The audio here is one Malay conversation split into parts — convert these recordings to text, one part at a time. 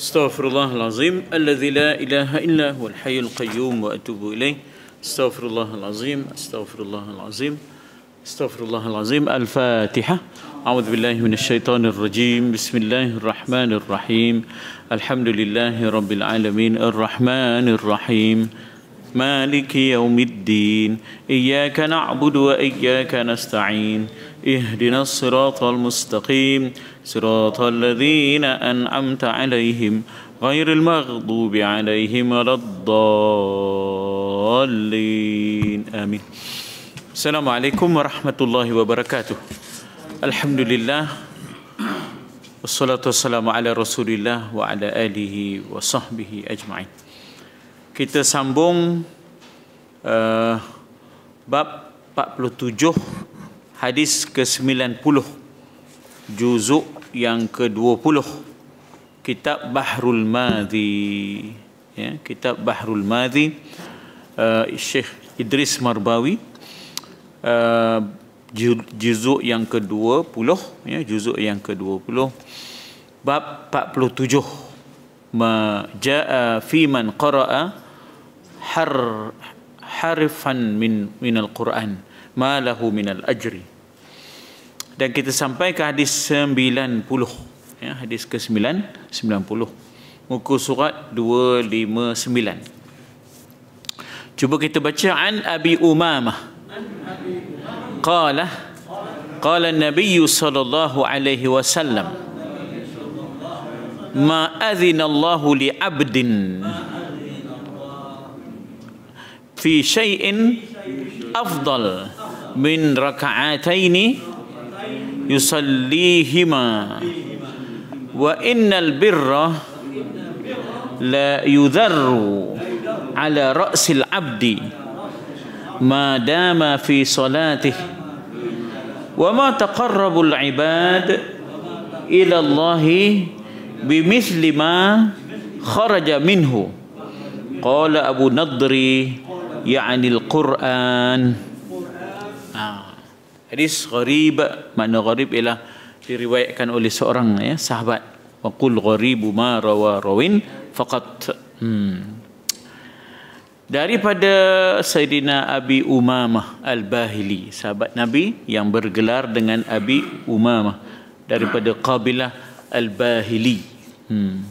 استغفر الله العظيم الذي لا إله إلا هو الحي القيوم وأتوب إليه استغفر الله العظيم استغفر الله العظيم استغفر الله العظيم الفاتحة أعوذ بالله من الشيطان الرجيم بسم الله الرحمن الرحيم الحمد لله رب العالمين الرحمن الرحيم مالك يوم الدين إياك نعبد وإياك نستعين اهدنا الصراط المستقيم صراط الذين أنعمت عليهم غير المغضوب عليهم ولا الضالين آمين السلام عليكم ورحمة الله وبركاته الحمد لله والصلاة والسلام على رسول الله وعلى آله وصحبه أجمعين kita sambung uh, bab 47 hadis ke 90 juzuk yang ke-20 kitab Bahrul Madhi ya kitab Bahrul Madhi uh, eh, Syekh Idris Marbawi uh, juzuk yang ke-20 ya juzuk yang ke-20 bab 47 ma jaa fi man qaraa har harifan min min al-Quran ma lahu min al-ajri dan kita sampai ke hadis 90 ya hadis ke-9 90 muka surat 259 cuba kita baca an abi umamah qala qala nabi sallallahu alaihi wasallam ما أذن الله لعبد في شيء أفضل من ركعتين يصليهما وإن البر لا يذر على رأس العبد ما دام في صلاته وما تقرب العباد إلى الله بمثل ما خرج منه قال أبو نضري يعني القرآن Hadis gharib mana gharib ialah diriwayatkan oleh seorang ya sahabat. Wa qul gharibu ma rawa rawin faqat. Hmm. Daripada Sayyidina Abi Umamah Al-Bahili, sahabat Nabi yang bergelar dengan Abi Umamah daripada kabilah Al-Bahili. Hmm.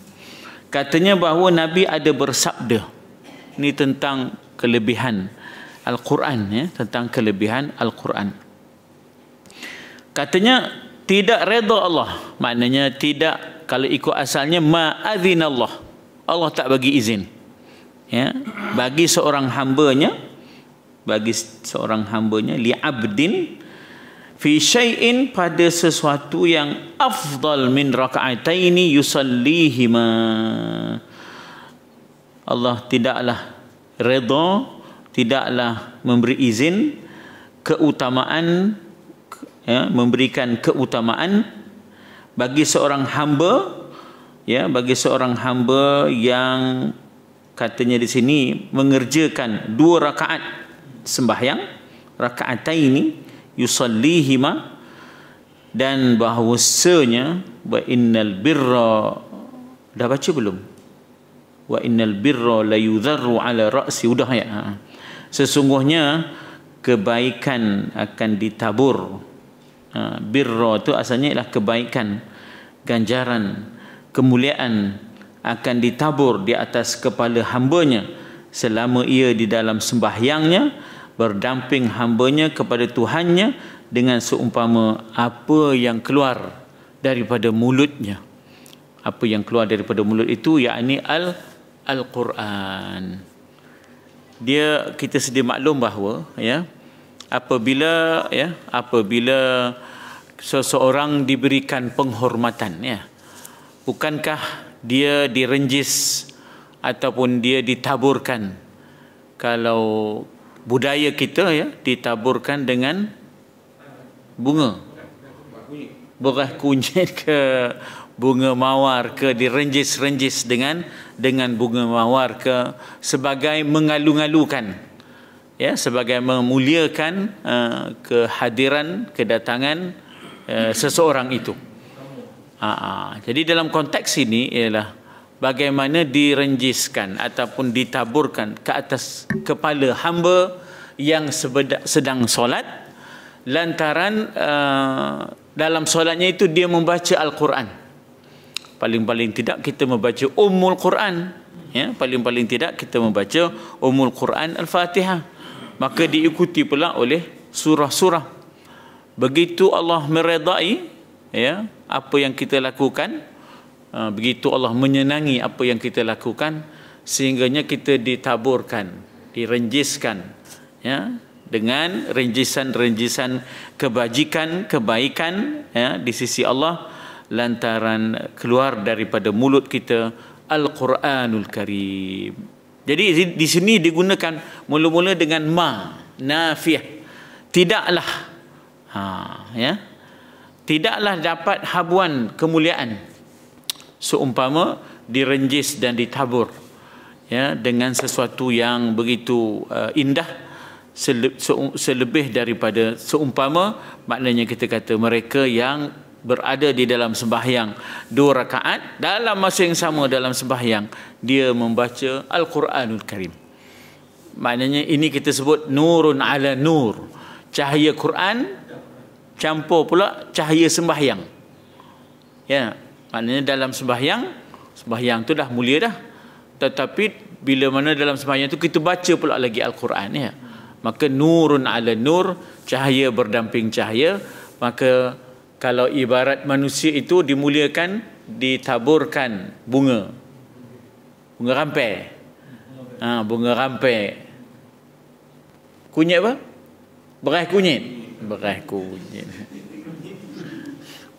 Katanya bahawa Nabi ada bersabda. ni tentang kelebihan Al-Quran ya, tentang kelebihan Al-Quran. Katanya tidak redha Allah. Maknanya tidak kalau ikut asalnya ma'adzin Allah. Allah tak bagi izin. Ya, bagi seorang hambanya bagi seorang hambanya li abdin fi syai'in pada sesuatu yang afdal min raka'ataini yusallihima Allah tidaklah redha tidaklah memberi izin keutamaan ya, memberikan keutamaan bagi seorang hamba ya bagi seorang hamba yang katanya di sini mengerjakan dua rakaat sembahyang rakaat rakaataini yusallihima dan bahwasanya wa innal birra dah baca belum wa innal birra la yudharru ala ra'si udah ya ha. sesungguhnya kebaikan akan ditabur Ha, birra itu asalnya ialah kebaikan ganjaran kemuliaan akan ditabur di atas kepala hambanya selama ia di dalam sembahyangnya berdamping hambanya kepada Tuhannya dengan seumpama apa yang keluar daripada mulutnya apa yang keluar daripada mulut itu yakni al al-Quran dia kita sedia maklum bahawa ya apabila ya apabila seseorang diberikan penghormatan ya bukankah dia direnjis ataupun dia ditaburkan kalau budaya kita ya ditaburkan dengan bunga berah kunyit ke bunga mawar ke direnjis-renjis dengan dengan bunga mawar ke sebagai mengalung alukan ya sebagai memuliakan uh, kehadiran kedatangan uh, seseorang itu. Uh, jadi dalam konteks ini ialah bagaimana direnjiskan ataupun ditaburkan ke atas kepala hamba yang sedang solat lantaran uh, dalam solatnya itu dia membaca al-Quran. Paling-paling tidak kita membaca ummul Quran, ya, paling-paling tidak kita membaca ummul Quran al-Fatihah maka diikuti pula oleh surah-surah begitu Allah meredai ya apa yang kita lakukan ha, begitu Allah menyenangi apa yang kita lakukan sehingganya kita ditaburkan direnjiskan ya dengan renjisan-renjisan kebajikan kebaikan ya di sisi Allah lantaran keluar daripada mulut kita Al-Quranul Karim jadi di, di sini digunakan mula-mula dengan ma nafiah. Tidaklah ha ya. Tidaklah dapat habuan kemuliaan seumpama direnjis dan ditabur ya dengan sesuatu yang begitu uh, indah selebih daripada seumpama maknanya kita kata mereka yang berada di dalam sembahyang dua rakaat dalam masa yang sama dalam sembahyang dia membaca Al-Quranul Karim maknanya ini kita sebut nurun ala nur cahaya Quran campur pula cahaya sembahyang ya maknanya dalam sembahyang sembahyang tu dah mulia dah tetapi bila mana dalam sembahyang tu kita baca pula lagi Al-Quran ya maka nurun ala nur cahaya berdamping cahaya maka kalau ibarat manusia itu dimuliakan ditaburkan bunga bunga rampai ha, bunga rampai kunyit apa? berah kunyit berah kunyit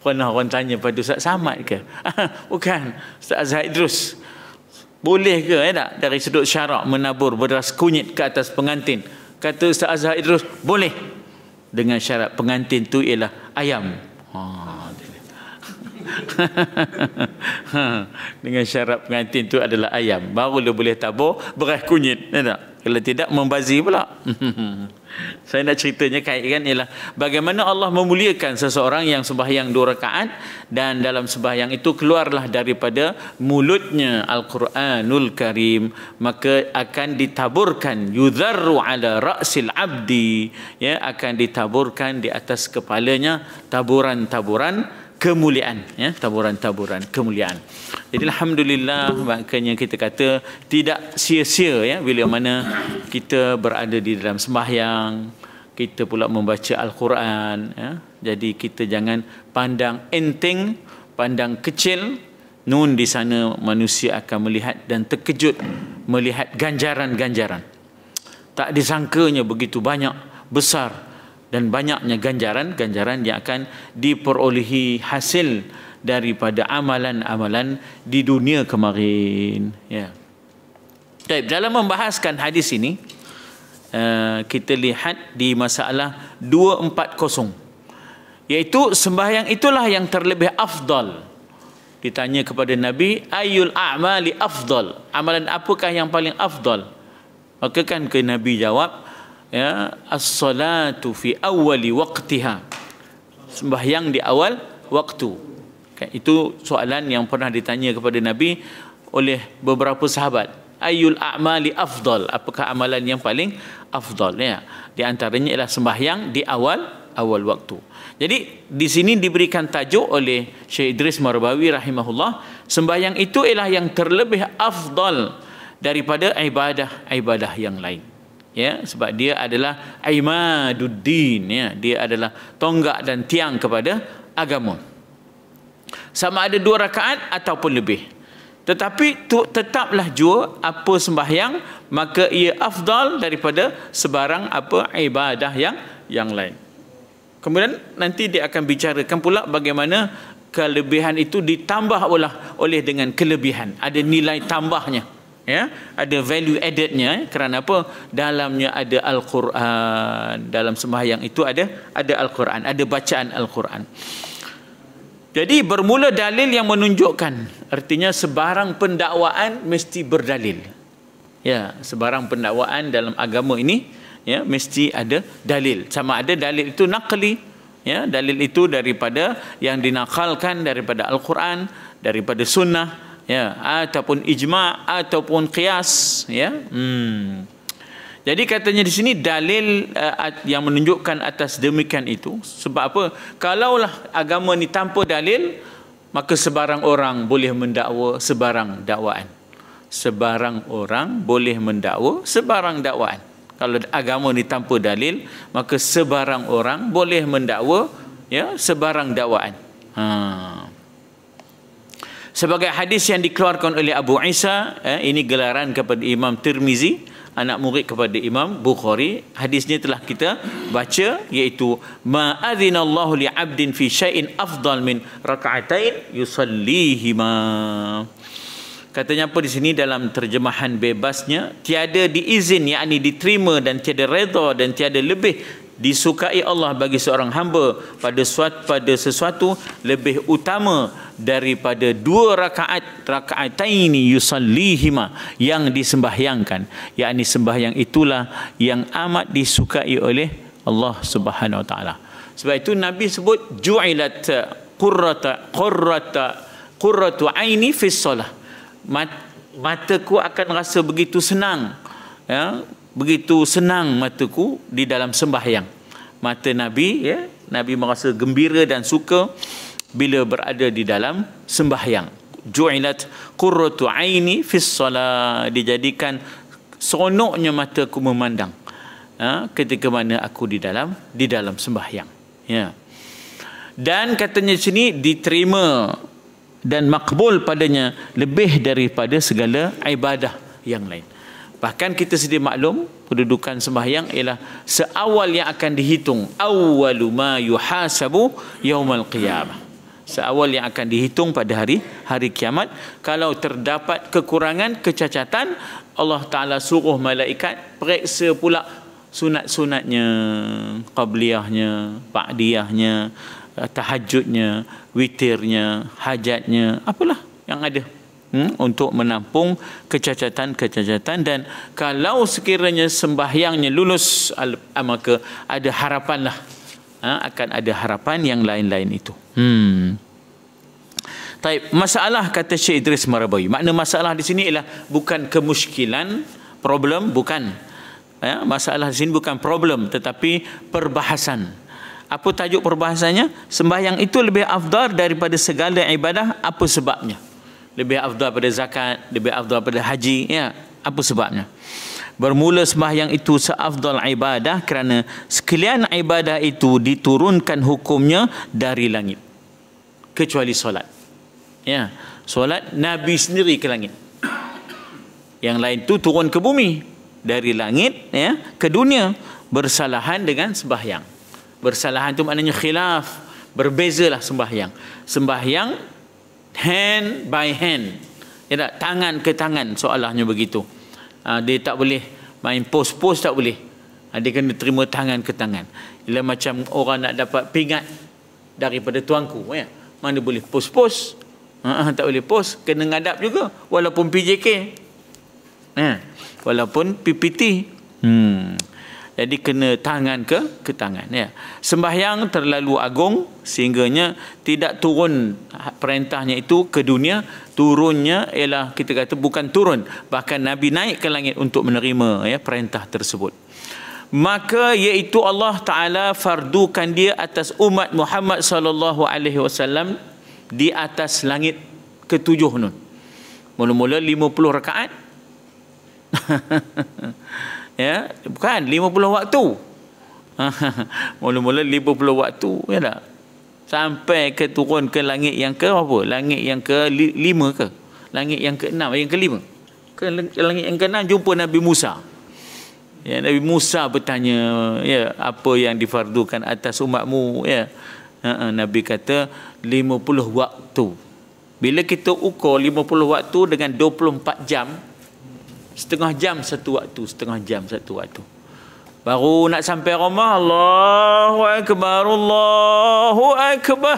pernah orang tanya pada Ustaz Samad ke? bukan Ustaz Zahid Idrus boleh ke eh, tak dari sudut syarak menabur beras kunyit ke atas pengantin kata Ustaz Azhar Idrus boleh dengan syarat pengantin tu ialah ayam hmm. Ah, Dengan syarat pengantin tu adalah ayam Baru dia boleh tabur beras kunyit ya Kalau tidak membazir pula saya nak ceritanya kan ialah bagaimana Allah memuliakan seseorang yang sembahyang dua rakaat dan dalam sembahyang itu keluarlah daripada mulutnya Al-Quranul Karim maka akan ditaburkan yudharu ala ra'sil abdi ya akan ditaburkan di atas kepalanya taburan-taburan kemuliaan ya taburan-taburan kemuliaan jadi alhamdulillah makanya kita kata tidak sia-sia ya bila mana kita berada di dalam sembahyang, kita pula membaca al-Quran ya. Jadi kita jangan pandang enteng, pandang kecil. Nun di sana manusia akan melihat dan terkejut melihat ganjaran-ganjaran. Tak disangkanya begitu banyak besar dan banyaknya ganjaran-ganjaran yang akan diperolehi hasil daripada amalan-amalan di dunia kemarin ya. Baik, dalam membahaskan hadis ini eh, kita lihat di masalah 240 iaitu sembahyang itulah yang terlebih afdal ditanya kepada Nabi ayul a'mali afdal amalan apakah yang paling afdal maka kan ke Nabi jawab ya as-salatu fi awwali waqtiha sembahyang di awal waktu Kan? Itu soalan yang pernah ditanya kepada Nabi oleh beberapa sahabat. Ayul a'mali afdal. Apakah amalan yang paling afdal? Ya. Di antaranya ialah sembahyang di awal awal waktu. Jadi di sini diberikan tajuk oleh Syekh Idris Marbawi rahimahullah, sembahyang itu ialah yang terlebih afdal daripada ibadah-ibadah yang lain. Ya, sebab dia adalah aimaduddin ya, dia adalah tonggak dan tiang kepada agama sama ada dua rakaat ataupun lebih tetapi tetaplah jua apa sembahyang maka ia afdal daripada sebarang apa ibadah yang yang lain kemudian nanti dia akan bicarakan pula bagaimana kelebihan itu ditambah oleh oleh dengan kelebihan ada nilai tambahnya ya ada value addednya ya. kerana apa dalamnya ada al-Quran dalam sembahyang itu ada ada al-Quran ada bacaan al-Quran jadi bermula dalil yang menunjukkan artinya sebarang pendakwaan mesti berdalil. Ya, sebarang pendakwaan dalam agama ini ya mesti ada dalil. Sama ada dalil itu naqli ya, dalil itu daripada yang dinakalkan daripada al-Quran, daripada sunnah ya ataupun ijma ataupun qiyas ya. Hmm. Jadi katanya di sini dalil uh, yang menunjukkan atas demikian itu sebab apa? Kalaulah agama ni tanpa dalil maka sebarang orang boleh mendakwa sebarang dakwaan. Sebarang orang boleh mendakwa sebarang dakwaan. Kalau agama ni tanpa dalil maka sebarang orang boleh mendakwa ya sebarang dakwaan. Ha. Sebagai hadis yang dikeluarkan oleh Abu Isa, eh, ini gelaran kepada Imam Tirmizi, anak murid kepada Imam Bukhari hadisnya telah kita baca iaitu ma adzinallahu li abdin fi syai'in afdal min rak'atain yusallihima Katanya apa di sini dalam terjemahan bebasnya tiada diizin yakni diterima dan tiada redha dan tiada lebih disukai Allah bagi seorang hamba pada suatu, pada sesuatu lebih utama daripada dua rakaat rakaat rakaataini yusallihima yang disembahyangkan yakni sembahyang itulah yang amat disukai oleh Allah Subhanahu wa taala sebab itu nabi sebut juilat qurrata qurrata qurratu aini fi solah mataku akan rasa begitu senang ya begitu senang mataku di dalam sembahyang mata nabi ya nabi merasa gembira dan suka bila berada di dalam sembahyang ju'ilat qurratu aini fi solah dijadikan seronoknya mataku memandang ha, ketika mana aku di dalam di dalam sembahyang ya dan katanya sini diterima dan makbul padanya lebih daripada segala ibadah yang lain. Bahkan kita sedia maklum kedudukan sembahyang ialah seawal yang akan dihitung awwalu ma yuhasabu yaumal qiyamah. Seawal yang akan dihitung pada hari hari kiamat kalau terdapat kekurangan kecacatan Allah Taala suruh malaikat periksa pula sunat-sunatnya, qabliyahnya, ba'diyahnya, tahajudnya, witirnya, hajatnya, apalah yang ada hmm, untuk menampung kecacatan-kecacatan dan kalau sekiranya sembahyangnya lulus ah, maka ada harapanlah ha, akan ada harapan yang lain-lain itu. Hmm. Taib, masalah kata Syekh Idris Marabawi. Makna masalah di sini ialah bukan kemuskilan, problem bukan. Ya, masalah di sini bukan problem tetapi perbahasan. Apa tajuk perbahasannya? Sembahyang itu lebih afdar daripada segala ibadah. Apa sebabnya? lebih afdal pada zakat, lebih afdal pada haji, ya. Apa sebabnya? Bermula sembahyang itu seafdal ibadah kerana sekalian ibadah itu diturunkan hukumnya dari langit. Kecuali solat. Ya, solat Nabi sendiri ke langit. Yang lain tu turun ke bumi dari langit ya ke dunia bersalahan dengan sembahyang. Bersalahan tu maknanya khilaf, berbezalah sembahyang. Sembahyang hand by hand ya tak tangan ke tangan soalannya begitu ha, dia tak boleh main post-post tak boleh ha, dia kena terima tangan ke tangan ialah macam orang nak dapat pingat daripada tuanku ya mana boleh post-post ha, ah, tak boleh post kena ngadap juga walaupun PJK ha, ya. walaupun PPT hmm jadi kena tangan ke ke tangan ya. Sembahyang terlalu agung sehingganya tidak turun perintahnya itu ke dunia, turunnya ialah kita kata bukan turun, bahkan Nabi naik ke langit untuk menerima ya perintah tersebut. Maka iaitu Allah Taala fardukan dia atas umat Muhammad sallallahu alaihi wasallam di atas langit ketujuh nun. Mula-mula 50 rakaat. ya bukan 50 waktu mula-mula 50 waktu ya tak sampai ke turun ke langit yang ke apa langit yang ke lima ke langit yang eh, ke enam yang ke lima ke langit yang ke enam jumpa Nabi Musa ya Nabi Musa bertanya ya apa yang difardukan atas umatmu ya Nabi kata 50 waktu bila kita ukur 50 waktu dengan 24 jam setengah jam satu waktu setengah jam satu waktu baru nak sampai rumah Allahu akbar Allahu akbar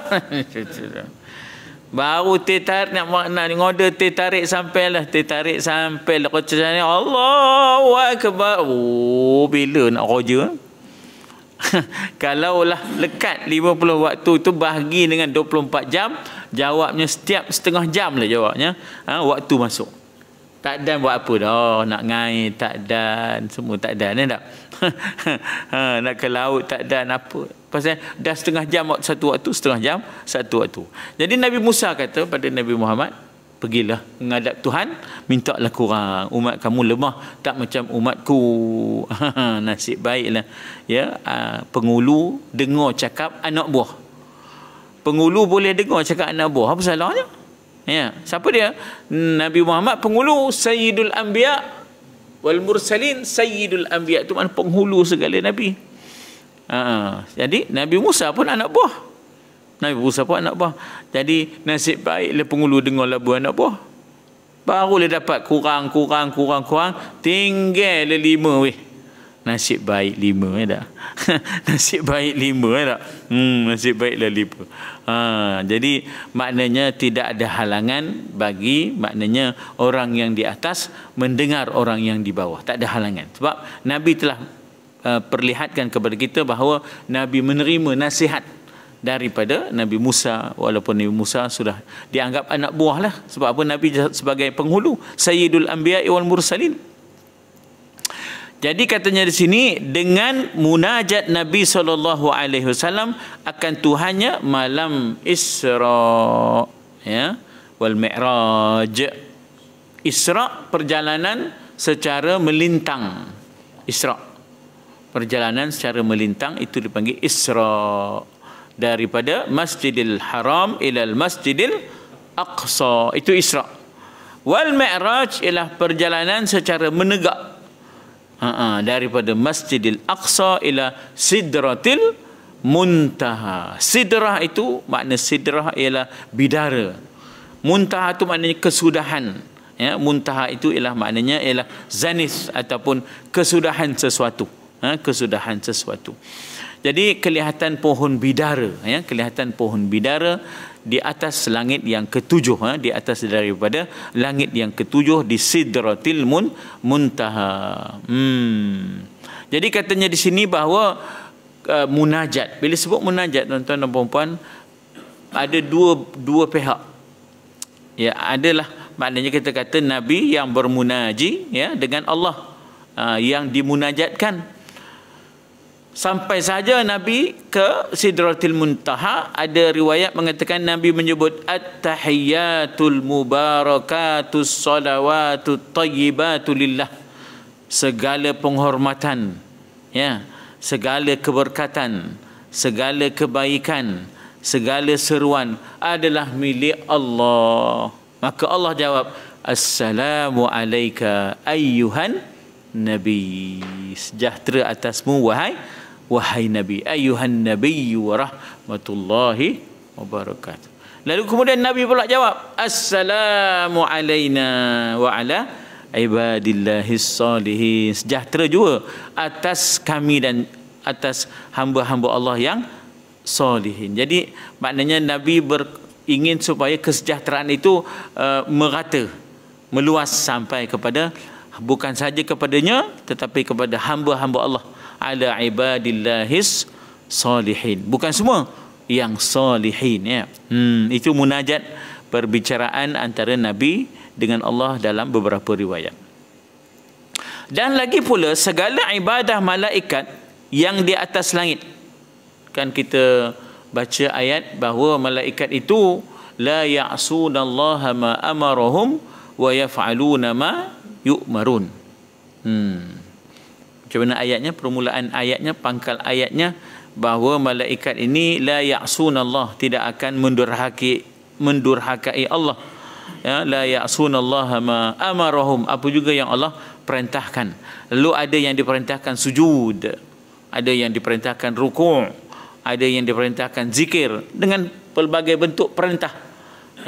baru tetar nak makna ni ngoda tetarik sampai lah tetarik sampai lah kata sana Allahu akbar oh bila nak roja kalau lah lekat 50 waktu tu bahagi dengan 24 jam jawabnya setiap setengah jam lah jawabnya ha, waktu masuk tak dan buat apa dah. Oh Nak ngai tak dan. Semua tak dan. Ya, eh, tak? Ha, nak ke laut tak dan apa. Pasal dah setengah jam satu waktu. Setengah jam satu waktu. Jadi Nabi Musa kata pada Nabi Muhammad. Pergilah menghadap Tuhan. Mintalah kurang. Umat kamu lemah. Tak macam umatku. Nasib baiklah. Ya, ah, pengulu dengar cakap anak buah. Pengulu boleh dengar cakap anak buah. Apa salahnya? Ya, siapa dia? Nabi Muhammad penghulu Sayyidul Anbiya wal Mursalin Sayyidul Anbiya tu mana penghulu segala nabi. Ha, jadi Nabi Musa pun anak buah. Nabi Musa pun anak buah. Jadi nasib baiklah penghulu dengar lagu anak buah. Baru dia dapat kurang kurang kurang kurang tinggal le lima weh. Nasib baik lima eh dah. nasib baik lima eh dah. Hmm nasib baiklah lima. Ha, jadi maknanya tidak ada halangan bagi maknanya orang yang di atas mendengar orang yang di bawah. Tak ada halangan. Sebab Nabi telah uh, perlihatkan kepada kita bahawa Nabi menerima nasihat daripada Nabi Musa walaupun Nabi Musa sudah dianggap anak buah lah sebab apa Nabi sebagai penghulu Sayyidul Anbiya wal Mursalin jadi katanya di sini dengan munajat Nabi saw akan Tuhannya malam Isra ya wal Mi'raj. Isra perjalanan secara melintang. Isra perjalanan secara melintang itu dipanggil Isra daripada Masjidil Haram ilal Masjidil Aqsa itu Isra. Wal Mi'raj ialah perjalanan secara menegak Ha-ha, daripada Masjidil Aqsa ila Sidratil Muntaha. Sidrah itu makna sidrah ialah bidara. Muntaha itu maknanya kesudahan. Ya, muntaha itu ialah maknanya ialah zanis ataupun kesudahan sesuatu. Ha, kesudahan sesuatu. Jadi kelihatan pohon bidara, ya, kelihatan pohon bidara di atas langit yang ketujuh ha? di atas daripada langit yang ketujuh di sidratil mun muntaha hmm. jadi katanya di sini bahawa uh, munajat bila sebut munajat tuan-tuan dan puan-puan ada dua dua pihak ya adalah maknanya kita kata nabi yang bermunaji ya dengan Allah uh, yang dimunajatkan Sampai saja Nabi ke Sidratil Muntaha ada riwayat mengatakan Nabi menyebut at-tahiyatul mubarakatus Salawatul tayyibatu segala penghormatan ya segala keberkatan segala kebaikan segala seruan adalah milik Allah maka Allah jawab assalamu alayka ayyuhan nabi sejahtera atasmu wahai wahai nabi ayuhan Nabi, wa rahmatullahi wabarakatuh lalu kemudian nabi pula jawab assalamu alaina wa ala ibadillahis salihin sejahtera juga atas kami dan atas hamba-hamba Allah yang salihin jadi maknanya nabi ber, ingin supaya kesejahteraan itu uh, merata meluas sampai kepada bukan saja kepadanya tetapi kepada hamba-hamba Allah ala ibadillahis salihin. Bukan semua yang salihin ya. Hmm, itu munajat perbicaraan antara Nabi dengan Allah dalam beberapa riwayat. Dan lagi pula segala ibadah malaikat yang di atas langit. Kan kita baca ayat bahawa malaikat itu la ya'sunallaha ma amarahum wa yaf'aluna ma yu'marun. Hmm macam mana ayatnya permulaan ayatnya pangkal ayatnya bahawa malaikat ini la ya'sun tidak akan mendurhaki mendurhakai Allah ya la ya'sun Allah ma amarahum apa juga yang Allah perintahkan lalu ada yang diperintahkan sujud ada yang diperintahkan ruku' ada yang diperintahkan zikir dengan pelbagai bentuk perintah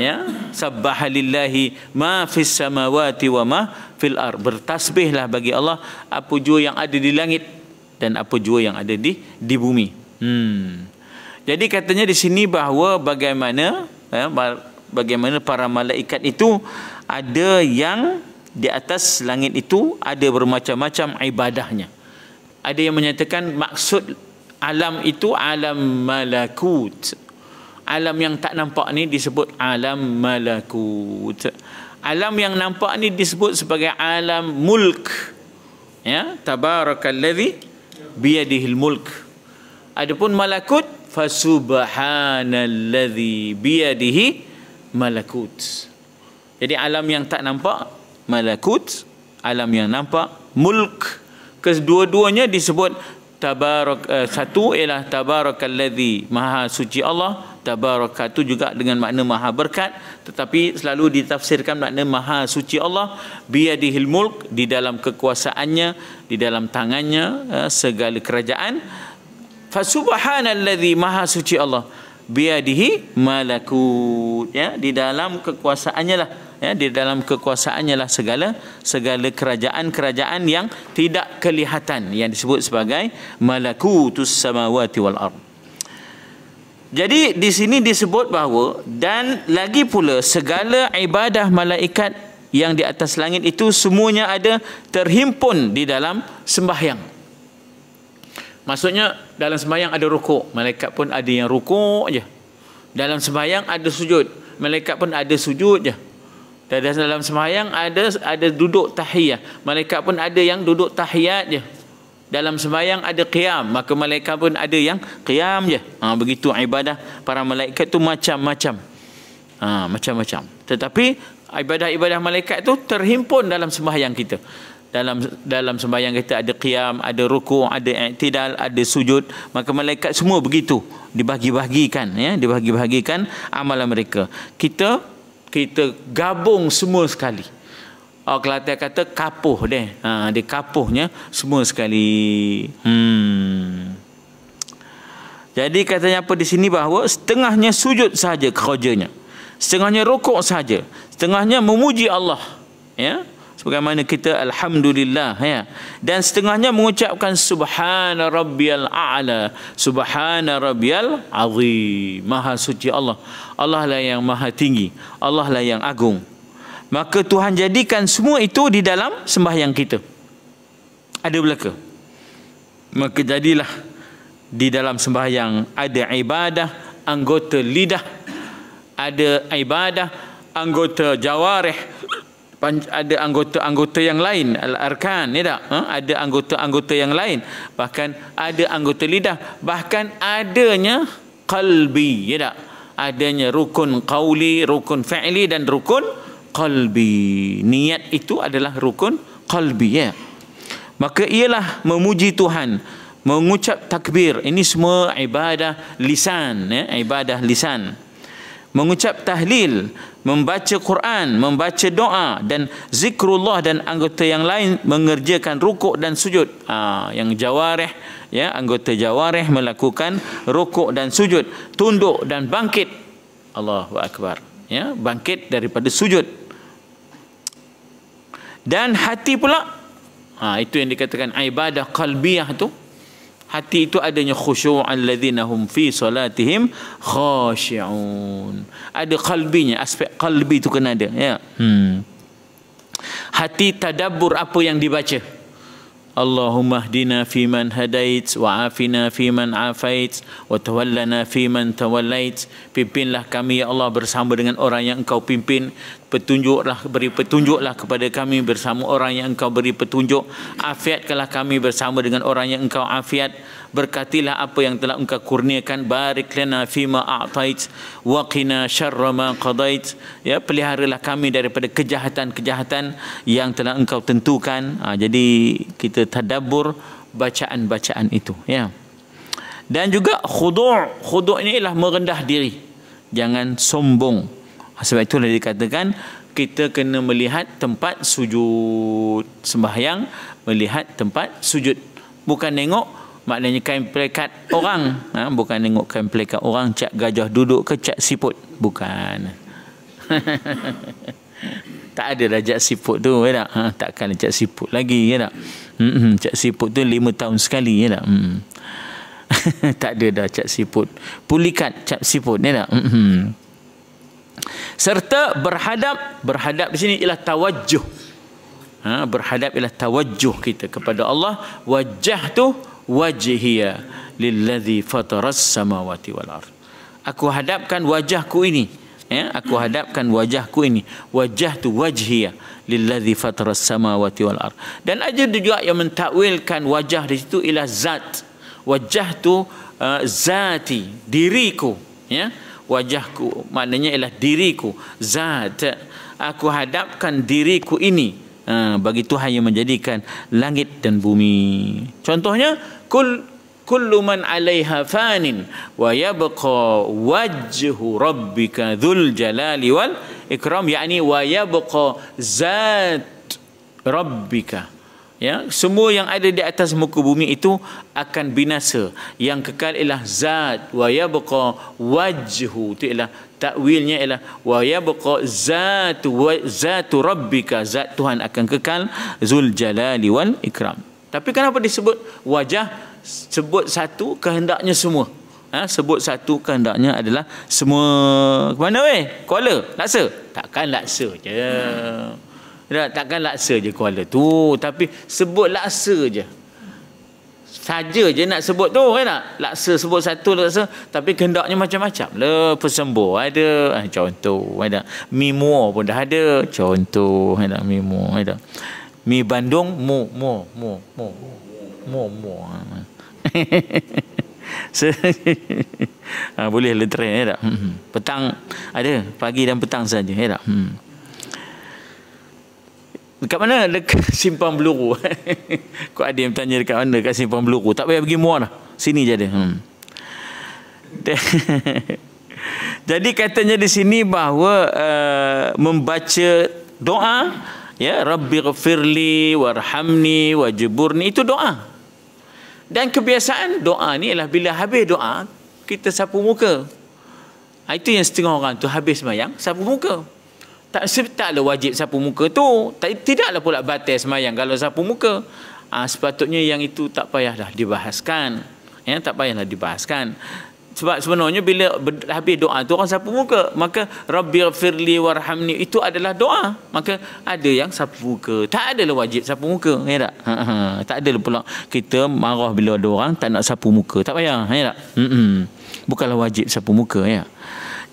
ya subhanallahi ma fis samawati wa ma fil ar bertasbihlah bagi Allah apa jua yang ada di langit dan apa jua yang ada di di bumi hmm jadi katanya di sini bahawa bagaimana ya, bagaimana para malaikat itu ada yang di atas langit itu ada bermacam-macam ibadahnya ada yang menyatakan maksud alam itu alam malakut alam yang tak nampak ni disebut alam malakut. Alam yang nampak ni disebut sebagai alam mulk. Ya, tabarakallazi biyadihil mulk. Adapun malakut fasubhanallazi biyadihi malakut. Jadi alam yang tak nampak malakut, alam yang nampak mulk. Kedua-duanya disebut tabarak uh, satu ialah tabarakallazi maha suci Allah tabarakah itu juga dengan makna maha berkat tetapi selalu ditafsirkan makna maha suci Allah biadihil mulk di dalam kekuasaannya di dalam tangannya eh, segala kerajaan fa fasubhanallazi maha suci Allah biadihi malakut ya di dalam kekuasaannya lah ya, di dalam kekuasaannya lah segala segala kerajaan-kerajaan yang tidak kelihatan yang disebut sebagai malaku malakutus samawati wal ar. Jadi di sini disebut bahawa dan lagi pula segala ibadah malaikat yang di atas langit itu semuanya ada terhimpun di dalam sembahyang. Maksudnya dalam sembahyang ada rukuk, malaikat pun ada yang rukuk je. Dalam sembahyang ada sujud, malaikat pun ada sujud je. Dan dalam sembahyang ada ada duduk tahiyah. Malaikat pun ada yang duduk tahiyat je. Dalam sembahyang ada qiyam, maka malaikat pun ada yang qiyam je. Ha, begitu ibadah para malaikat tu macam-macam. Ha, macam-macam. Tetapi ibadah-ibadah malaikat tu terhimpun dalam sembahyang kita. Dalam dalam sembahyang kita ada qiyam, ada ruku, ada i'tidal, ada sujud. Maka malaikat semua begitu dibagi-bahagikan ya, dibagi-bahagikan amalan mereka. Kita kita gabung semua sekali. Oh, Kelantan kata kapuh deh. Ha, dia kapuhnya semua sekali. Hmm. Jadi katanya apa di sini bahawa setengahnya sujud saja kerjanya, Setengahnya rokok saja, Setengahnya memuji Allah. Ya sebagaimana kita alhamdulillah ya dan setengahnya mengucapkan subhana rabbiyal a'la subhana rabbiyal azim maha suci Allah Allah lah yang maha tinggi Allah lah yang agung maka Tuhan jadikan semua itu di dalam sembahyang kita ada belaka maka jadilah di dalam sembahyang ada ibadah anggota lidah ada ibadah anggota jawareh ada anggota-anggota yang lain al-arkan ya tak ha? ada anggota-anggota yang lain bahkan ada anggota lidah bahkan adanya qalbi ya tak adanya rukun qauli rukun fi'li dan rukun qalbi niat itu adalah rukun qalbi ya maka ialah memuji Tuhan mengucap takbir ini semua ibadah lisan ya ibadah lisan mengucap tahlil membaca Quran, membaca doa dan zikrullah dan anggota yang lain mengerjakan rukuk dan sujud. Ha, yang jawareh ya anggota jawareh melakukan rukuk dan sujud, tunduk dan bangkit. Allahu akbar. Ya, bangkit daripada sujud. Dan hati pula ha, itu yang dikatakan ibadah qalbiyah tu hati itu adanya khusyu' alladhina hum fi salatihim khashi'un. Ada kalbinya, aspek kalbi itu kena ada. Ya. Hmm. Hati tadabbur apa yang dibaca. Allahumma ahdina fi man hadait wa afina fi man afait wa tawallana fi man tawallait pimpinlah kami ya Allah bersama dengan orang yang engkau pimpin petunjuklah beri petunjuklah kepada kami bersama orang yang engkau beri petunjuk afiatkanlah kami bersama dengan orang yang engkau afiat berkatilah apa yang telah engkau kurniakan barik lana fima a'tait wa qina syarra ma qadait ya peliharalah kami daripada kejahatan-kejahatan yang telah engkau tentukan ha, jadi kita tadabbur bacaan-bacaan itu ya dan juga khudu' khudu' ini ialah merendah diri jangan sombong sebab itu itulah dikatakan kita kena melihat tempat sujud sembahyang, melihat tempat sujud. Bukan tengok maknanya kain pelekat orang. Ha? Bukan tengok kain pelekat orang, cak gajah duduk ke cak siput. Bukan. tak ada dah cak siput tu, ya tak? Ha? Takkan cak siput lagi, ya tak? Mm-hmm. Cak siput tu lima tahun sekali, ya tak? Mm. tak ada dah cak siput. Pulikat cak siput, ya tak? Mm-hmm serta berhadap berhadap di sini ialah tawajuh ha, berhadap ialah tawajuh kita kepada Allah wajah tu wajhiya lillazi fataras samawati wal ard aku hadapkan wajahku ini ya aku hadapkan wajahku ini wajah tu wajhiya lillazi fataras samawati wal ard dan ada juga yang mentakwilkan wajah di situ ialah zat wajah tu uh, zati diriku ya wajahku maknanya ialah diriku zat aku hadapkan diriku ini ha, bagi Tuhan yang menjadikan langit dan bumi contohnya kul kullu man 'alaiha fanin wa yabqa wajhu rabbika dzul jalali wal ikram yani wa yabqa zat rabbika ya semua yang ada di atas muka bumi itu akan binasa yang kekal ialah zat wa yabqa wajhu itu ialah takwilnya ialah wa yabqa zat wa zatu rabbika zat Tuhan akan kekal zul jalali wal ikram tapi kenapa disebut wajah sebut satu kehendaknya semua ha, sebut satu kehendaknya adalah semua ke mana weh kuala laksa takkan laksa je hmm takkan laksa je Kuala tu tapi sebut laksa je saja je nak sebut tu kan tak laksa sebut satu laksa tapi kendaknya macam-macam le pesembuh ada ha, contoh ada kan mimo pun dah ada contoh ada kan mimo ada kan mi bandung mo mo mo mo mo mo ha, boleh letrain lah ya tak? Hmm, hmm. Petang ada, pagi dan petang saja ya tak? Hmm. Dekat mana? Dekat simpang Beluru. Kau ada yang bertanya dekat mana? Dekat simpang Beluru. Tak payah pergi muar lah. Sini je ada. Hmm. Jadi katanya di sini bahawa uh, membaca doa ya rabbi ghafirli warhamni Wajiburni itu doa. Dan kebiasaan doa ni ialah bila habis doa kita sapu muka. Ha, itu yang setengah orang tu habis sembahyang sapu muka tak taklah wajib sapu muka tu tidaklah pula batal sembahyang kalau sapu muka ha, sepatutnya yang itu tak payahlah dibahaskan ya tak payahlah dibahaskan sebab sebenarnya bila habis doa tu orang sapu muka maka rabbighfirli warhamni itu adalah doa maka ada yang sapu muka tak ada adalah wajib sapu muka ya tak ha, ha tak adalah pula kita marah bila ada orang tak nak sapu muka tak payah ya tak Mm-mm. bukanlah wajib sapu muka ya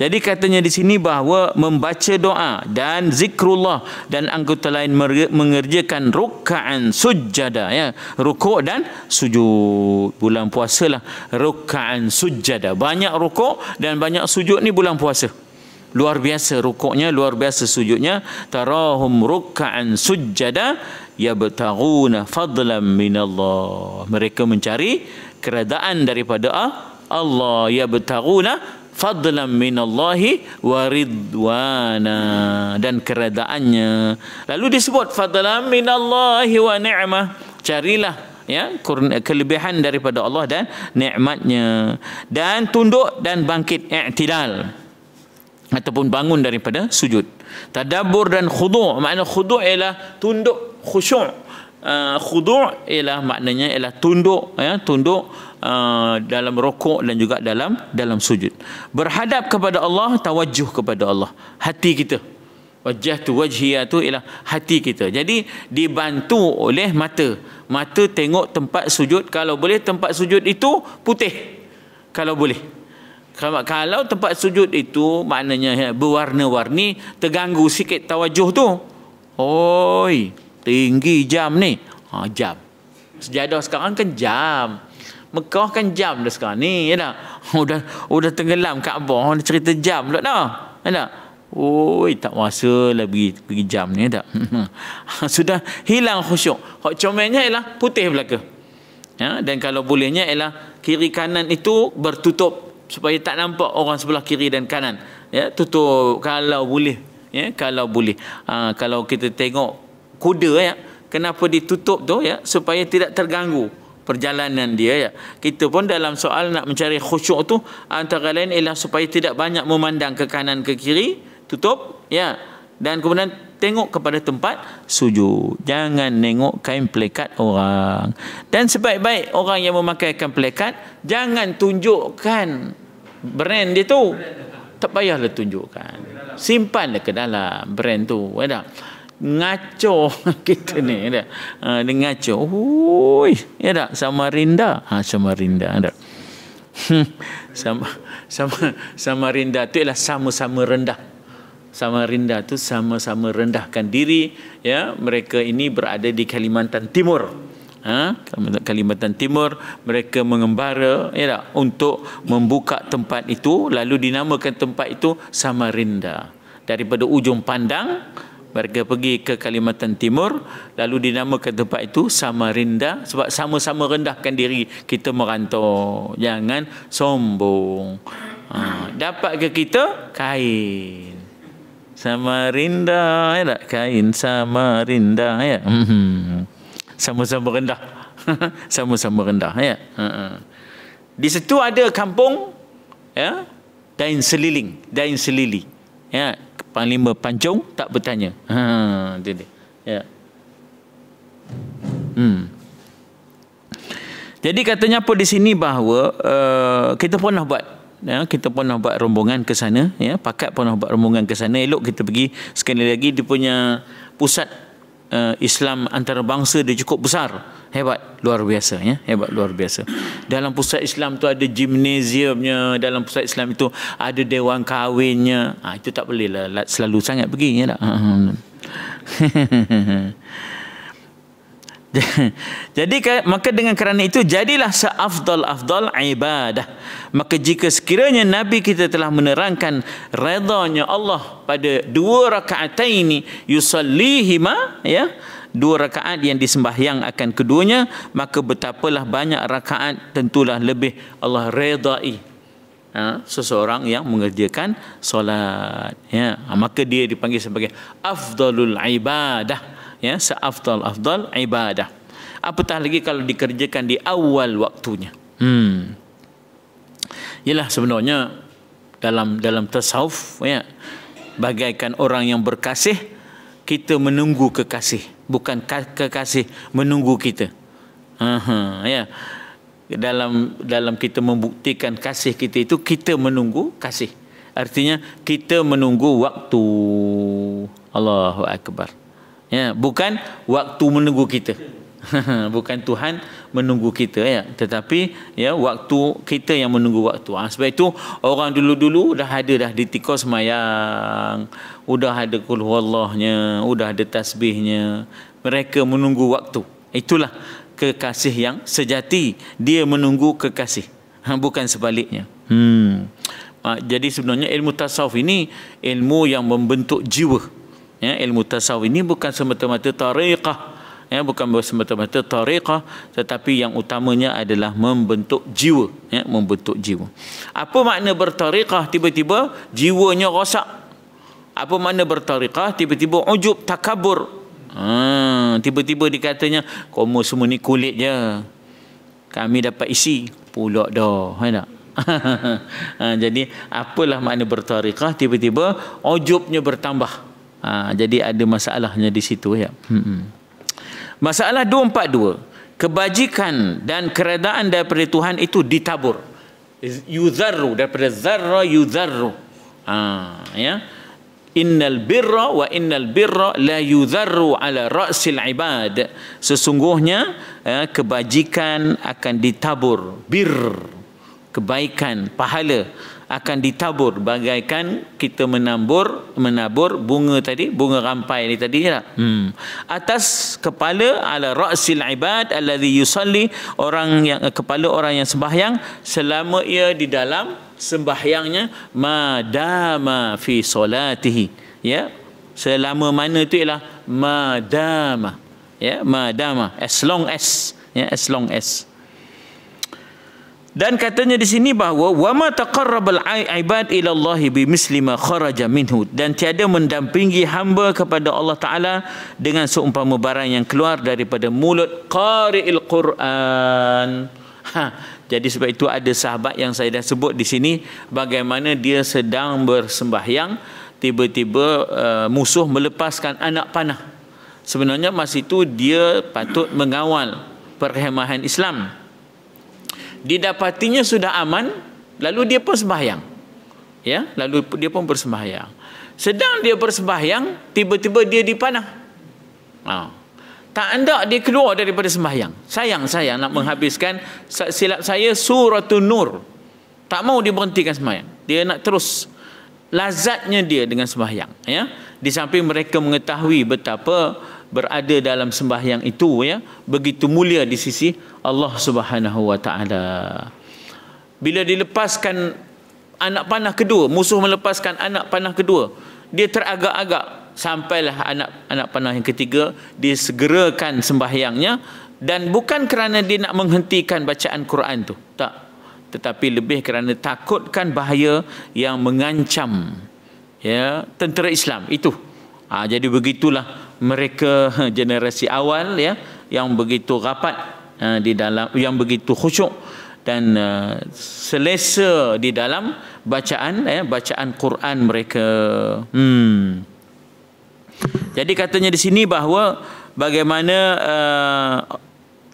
jadi katanya di sini bahawa membaca doa dan zikrullah dan anggota lain mengerjakan rukaan sujada ya rukuk dan sujud bulan puasa lah rukaan sujada banyak rukuk dan banyak sujud ni bulan puasa luar biasa rukuknya luar biasa sujudnya tarahum rukaan sujada ya yabtaguna fadlan minallah mereka mencari keredaan daripada ah, Allah ya bertaguna fadlan minallahi wa ridwana dan keredaannya. Lalu disebut fadlan minallahi wa ni'mah. Carilah ya kelebihan daripada Allah dan nikmatnya dan tunduk dan bangkit i'tidal ataupun bangun daripada sujud tadabbur dan khudu' makna khudu' ialah tunduk khusyuk uh, khudu' ialah maknanya ialah tunduk ya tunduk Uh, dalam rokok dan juga dalam dalam sujud. Berhadap kepada Allah, tawajuh kepada Allah. Hati kita. Wajah tu, wajhiyah tu ialah hati kita. Jadi dibantu oleh mata. Mata tengok tempat sujud. Kalau boleh tempat sujud itu putih. Kalau boleh. Kalau tempat sujud itu maknanya berwarna-warni, terganggu sikit tawajuh tu. Oi, tinggi jam ni. Ha, jam. Sejadah sekarang kan jam. Mekah kan jam dah sekarang ni ya tak udah udah tenggelam Kaabah orang cerita jam pula dah ya tak Oi tak masa lah pergi, pergi jam ni ya tak. Sudah hilang khusyuk. Hak comelnya ialah putih belaka. Ya, dan kalau bolehnya ialah kiri kanan itu bertutup supaya tak nampak orang sebelah kiri dan kanan. Ya, tutup kalau boleh. Ya, kalau boleh. Ha, kalau kita tengok kuda ya, kenapa ditutup tu ya supaya tidak terganggu perjalanan dia ya. Kita pun dalam soal nak mencari khusyuk tu antara lain ialah supaya tidak banyak memandang ke kanan ke kiri, tutup ya. Dan kemudian tengok kepada tempat sujud. Jangan tengok kain plekat orang. Dan sebaik-baik orang yang memakai kain plekat jangan tunjukkan brand dia tu. Tak payahlah tunjukkan. Simpanlah ke dalam brand tu. Ya ngaco kita ni ah, ya tak? Ha, dia ngaco Ui, ya sama Rinda, ha, Samarinda ada hmm, sama sama sama Rinda tu ialah sama-sama rendah Sama Rinda tu sama-sama rendahkan diri ya mereka ini berada di Kalimantan Timur ha Kalimantan Timur mereka mengembara ya tak untuk membuka tempat itu lalu dinamakan tempat itu Samarinda daripada ujung pandang mereka pergi ke Kalimantan Timur lalu dinamakan tempat itu sama rendah, sebab sama-sama rendahkan diri kita merantau jangan sombong ha, dapat ke kita kain Samarinda ya tak? kain rendah, ya sama-sama rendah sama-sama rendah ya ha, ha. di situ ada kampung ya dain seliling dain seliling ya panglima pancung tak bertanya ha dia, dia. ya hmm jadi katanya apa di sini bahawa uh, kita pernah buat ya kita pernah buat rombongan ke sana ya pakat pernah buat rombongan ke sana elok kita pergi sekali lagi dia punya pusat uh, Islam antarabangsa dia cukup besar hebat luar biasa ya hebat luar biasa dalam pusat Islam tu ada gimnasiumnya dalam pusat Islam itu ada dewan kahwinnya ha, itu tak boleh lah selalu sangat pergi ya tak jadi maka dengan kerana itu jadilah seafdal afdal ibadah. Maka jika sekiranya nabi kita telah menerangkan redanya Allah pada dua rakaat ini yusallihima ya dua rakaat yang disembahyang akan keduanya maka betapalah banyak rakaat tentulah lebih Allah redai ha, seseorang yang mengerjakan solat ya ha, maka dia dipanggil sebagai afdalul ibadah ya seafdal afdal ibadah apatah lagi kalau dikerjakan di awal waktunya hmm ialah sebenarnya dalam dalam tasawuf ya bagaikan orang yang berkasih kita menunggu kekasih bukan kekasih menunggu kita. uh ya. Dalam dalam kita membuktikan kasih kita itu kita menunggu kasih. Artinya kita menunggu waktu. Allahu akbar. Ya, bukan waktu menunggu kita. bukan Tuhan menunggu kita ya tetapi ya waktu kita yang menunggu waktu ha, sebab itu orang dulu-dulu dah ada dah tikus semayang sudah ada kul huwallahnya sudah ada tasbihnya mereka menunggu waktu itulah kekasih yang sejati dia menunggu kekasih ha, bukan sebaliknya hmm. Ha, jadi sebenarnya ilmu tasawuf ini ilmu yang membentuk jiwa ya, ilmu tasawuf ini bukan semata-mata tarekah ya bukan semata-mata tariqah tetapi yang utamanya adalah membentuk jiwa ya membentuk jiwa apa makna bertariqah tiba-tiba jiwanya rosak apa makna bertariqah tiba-tiba ujub takabur hmm, tiba-tiba dikatanya kamu semua ni kulit je kami dapat isi pulak dah ada ha, jadi apalah makna bertariqah tiba-tiba ujubnya bertambah ha, jadi ada masalahnya di situ ya hmm. hmm. Masalah 242. Kebajikan dan keredaan daripada Tuhan itu ditabur. Yudharru. Daripada zarra yudharru. Ha, ya. Innal birra wa innal birra la yudharru ala ra'sil ibad. Sesungguhnya ya, kebajikan akan ditabur. Bir. Kebaikan. Pahala akan ditabur bagaikan kita menabur menabur bunga tadi bunga rampai ni tadi lah hmm. atas kepala ala ra'sil ibad ala yusalli orang yang kepala orang yang sembahyang selama ia di dalam sembahyangnya madama fi solatih ya selama mana tu ialah madama ya madama as long as ya as long as dan katanya di sini bahawa wama taqarrabal ibad ila Allah bi misli ma kharaja minhu dan tiada mendampingi hamba kepada Allah taala dengan seumpama barang yang keluar daripada mulut qari'il Quran. Ha. Jadi sebab itu ada sahabat yang saya dah sebut di sini bagaimana dia sedang bersembahyang tiba-tiba uh, musuh melepaskan anak panah. Sebenarnya masa itu dia patut mengawal perkhemahan Islam didapatinya sudah aman lalu dia pun sembahyang ya lalu dia pun bersembahyang sedang dia bersembahyang tiba-tiba dia dipanah ha. tak anda dia keluar daripada sembahyang sayang saya nak menghabiskan silap saya suratul nur tak mau dia sembahyang dia nak terus lazatnya dia dengan sembahyang ya di samping mereka mengetahui betapa berada dalam sembahyang itu ya begitu mulia di sisi Allah Subhanahu wa taala bila dilepaskan anak panah kedua musuh melepaskan anak panah kedua dia teragak-agak sampailah anak anak panah yang ketiga disegerakan sembahyangnya dan bukan kerana dia nak menghentikan bacaan Quran tu tak tetapi lebih kerana takutkan bahaya yang mengancam ya tentera Islam itu ha, jadi begitulah mereka ha, generasi awal ya yang begitu rapat uh, di dalam yang begitu khusyuk dan uh, selesa di dalam bacaan ya bacaan Quran mereka hmm jadi katanya di sini bahawa bagaimana uh,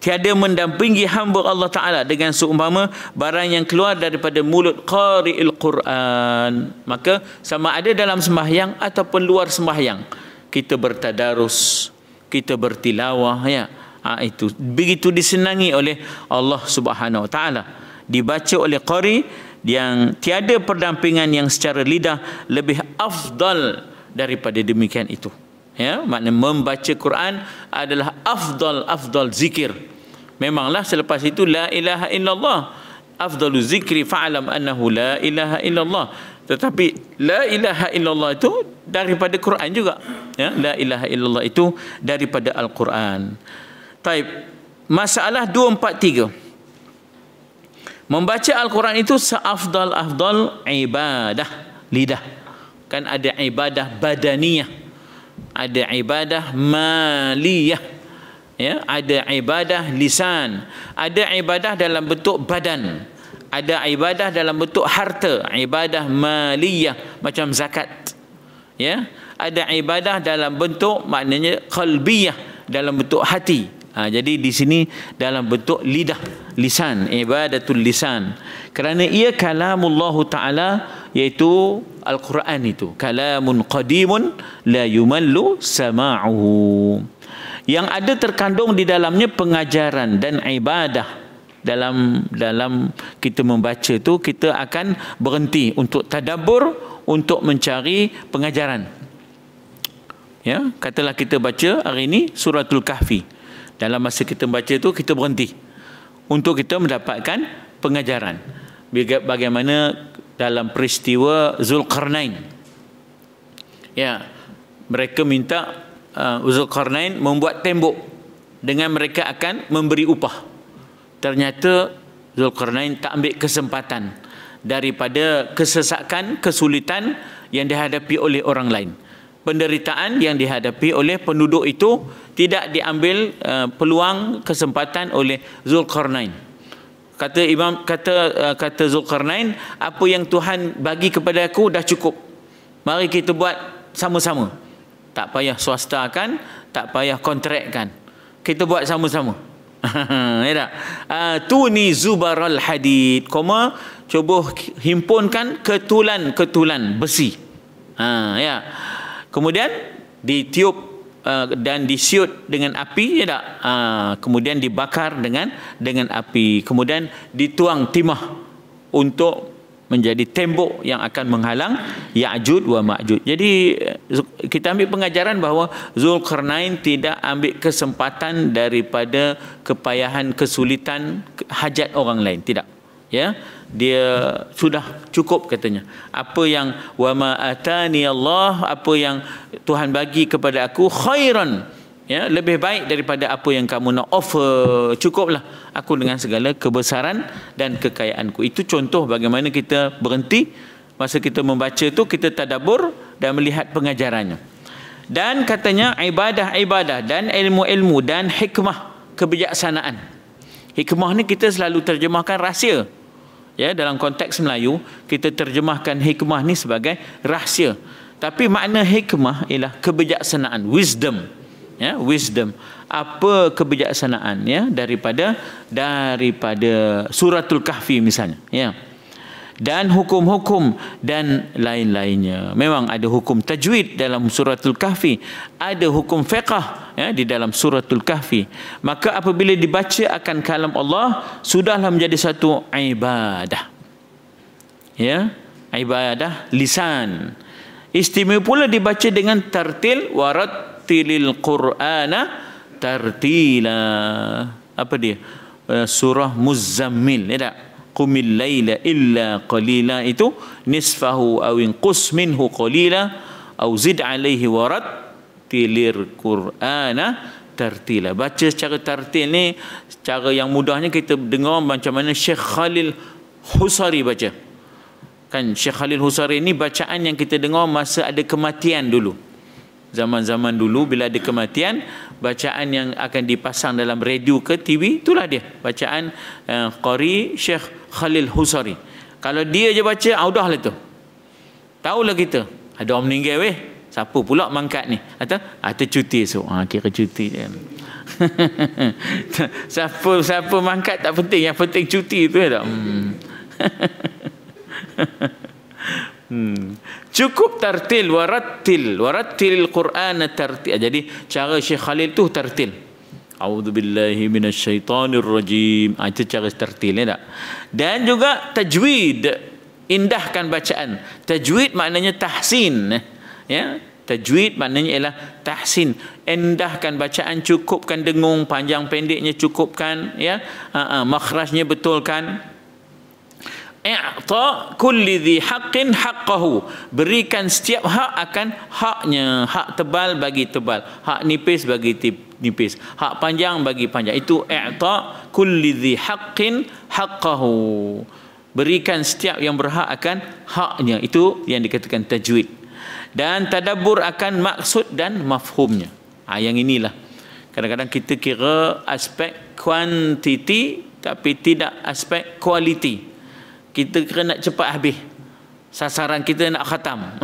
tiada mendampingi hamba Allah Ta'ala dengan seumpama barang yang keluar daripada mulut qari'il Quran maka sama ada dalam sembahyang ataupun luar sembahyang kita bertadarus, kita bertilawah ya. Ha, itu begitu disenangi oleh Allah Subhanahu Wa Taala. Dibaca oleh qari yang tiada perdampingan yang secara lidah lebih afdal daripada demikian itu. Ya, makna membaca Quran adalah afdal afdal zikir. Memanglah selepas itu la ilaha illallah afdalu zikri fa'alam annahu la ilaha illallah tetapi la ilaha illallah itu daripada Quran juga ya la ilaha illallah itu daripada al-Quran taib masalah 243 membaca al-Quran itu seafdal afdal ibadah lidah kan ada ibadah badaniyah ada ibadah maliyah ya ada ibadah lisan ada ibadah dalam bentuk badan ada ibadah dalam bentuk harta ibadah maliyah macam zakat ya ada ibadah dalam bentuk maknanya qalbiyah dalam bentuk hati ha, jadi di sini dalam bentuk lidah lisan ibadatul lisan kerana ia kalamullah taala iaitu al-Quran itu kalamun qadimun la yumallu sama'uhu yang ada terkandung di dalamnya pengajaran dan ibadah dalam dalam kita membaca tu kita akan berhenti untuk tadabbur untuk mencari pengajaran. Ya, katalah kita baca hari ini suratul kahfi. Dalam masa kita baca tu kita berhenti untuk kita mendapatkan pengajaran. Bagaimana dalam peristiwa Zulkarnain. Ya, mereka minta uh, Zulkarnain membuat tembok dengan mereka akan memberi upah ternyata Zulkarnain tak ambil kesempatan daripada kesesakan, kesulitan yang dihadapi oleh orang lain. Penderitaan yang dihadapi oleh penduduk itu tidak diambil eh, peluang kesempatan oleh Zulkarnain. Kata Imam kata eh, kata Zulkarnain, apa yang Tuhan bagi kepada aku dah cukup. Mari kita buat sama-sama. Tak payah swasta kan, tak payah kontrakkan. Kita buat sama-sama. ya tak? ni ah, tuni zubaral hadid koma cuba himpunkan ketulan-ketulan besi ha, ya kemudian ditiup uh, dan disiut dengan api ya tak uh, kemudian dibakar dengan dengan api kemudian dituang timah untuk menjadi tembok yang akan menghalang Ya'jud wa Ma'jud. Jadi eh, kita ambil pengajaran bahawa Zulkarnain tidak ambil kesempatan daripada kepayahan, kesulitan, hajat orang lain. Tidak. Ya. Dia sudah cukup katanya. Apa yang wa ma Allah, apa yang Tuhan bagi kepada aku khairan ya lebih baik daripada apa yang kamu nak offer cukuplah aku dengan segala kebesaran dan kekayaanku itu contoh bagaimana kita berhenti masa kita membaca tu kita tadabur dan melihat pengajarannya dan katanya ibadah-ibadah dan ilmu-ilmu dan hikmah kebijaksanaan hikmah ni kita selalu terjemahkan rahsia ya dalam konteks Melayu kita terjemahkan hikmah ni sebagai rahsia tapi makna hikmah ialah kebijaksanaan wisdom ya wisdom apa kebijaksanaan ya daripada daripada suratul kahfi misalnya ya dan hukum-hukum dan lain-lainnya memang ada hukum tajwid dalam suratul kahfi ada hukum fiqh ya di dalam suratul kahfi maka apabila dibaca akan kalam Allah sudahlah menjadi satu ibadah ya ibadah lisan istimewa pula dibaca dengan tartil warat rattilil qur'ana tartila. Apa dia? Eh, surah Muzzammil, ya tak? Qumil laila illa qalila itu nisfahu aw inqus minhu qalila aw zid alaihi wa rattilil qur'ana tartila. Baca secara tartil ni cara yang mudahnya kita dengar macam mana Syekh Khalil Husari baca. Kan Syekh Khalil Husari ni bacaan yang kita dengar masa ada kematian dulu zaman-zaman dulu bila ada kematian bacaan yang akan dipasang dalam radio ke TV itulah dia bacaan uh, qari Syekh Khalil Husari kalau dia je baca Audah audahlah tu tahulah kita ada orang meninggal weh siapa pula mangkat ni atau atau ah, cuti so ha, ah, kira cuti je siapa siapa mangkat tak penting yang penting cuti tu ya Hmm. Cukup tartil warattil warattilil Qur'an tartil. Ah, jadi cara Syekh Khalil tu tartil. A'udzu billahi minasyaitonir rajim. Ah itu cara tartil ya tak? Dan juga tajwid indahkan bacaan. Tajwid maknanya tahsin. Ya, tajwid maknanya ialah tahsin. Indahkan bacaan, cukupkan dengung panjang pendeknya cukupkan, ya. Ha uh makhrajnya betulkan i'ta kulli dhi haqqin haqqahu berikan setiap hak akan haknya hak tebal bagi tebal hak nipis bagi nipis hak panjang bagi panjang itu i'ta kulli dhi haqqin haqqahu berikan setiap yang berhak akan haknya itu yang dikatakan tajwid dan tadabbur akan maksud dan mafhumnya ha, yang inilah kadang-kadang kita kira aspek kuantiti tapi tidak aspek kualiti kita kena cepat habis sasaran kita nak khatam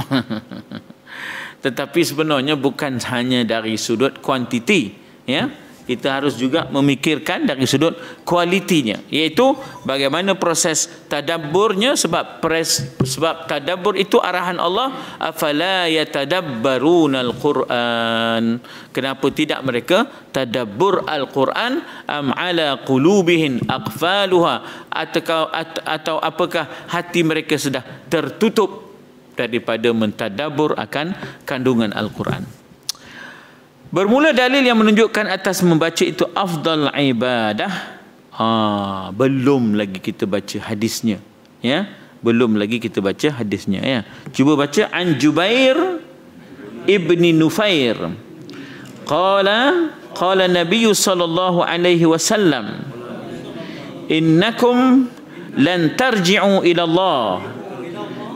tetapi sebenarnya bukan hanya dari sudut kuantiti ya hmm kita harus juga memikirkan dari sudut kualitinya iaitu bagaimana proses tadabburnya sebab pres, sebab tadabbur itu arahan Allah afala yatadabbarunal quran kenapa tidak mereka tadabbur al-quran am ala qulubihin aqfaluha atau atau apakah hati mereka sudah tertutup daripada mentadabbur akan kandungan al-quran Bermula dalil yang menunjukkan atas membaca itu afdal ibadah. Ha, belum lagi kita baca hadisnya. Ya, belum lagi kita baca hadisnya ya. Cuba baca An Jubair Ibni Nufair. Qala qala Nabi sallallahu alaihi wasallam Innakum lan tarji'u ila Allah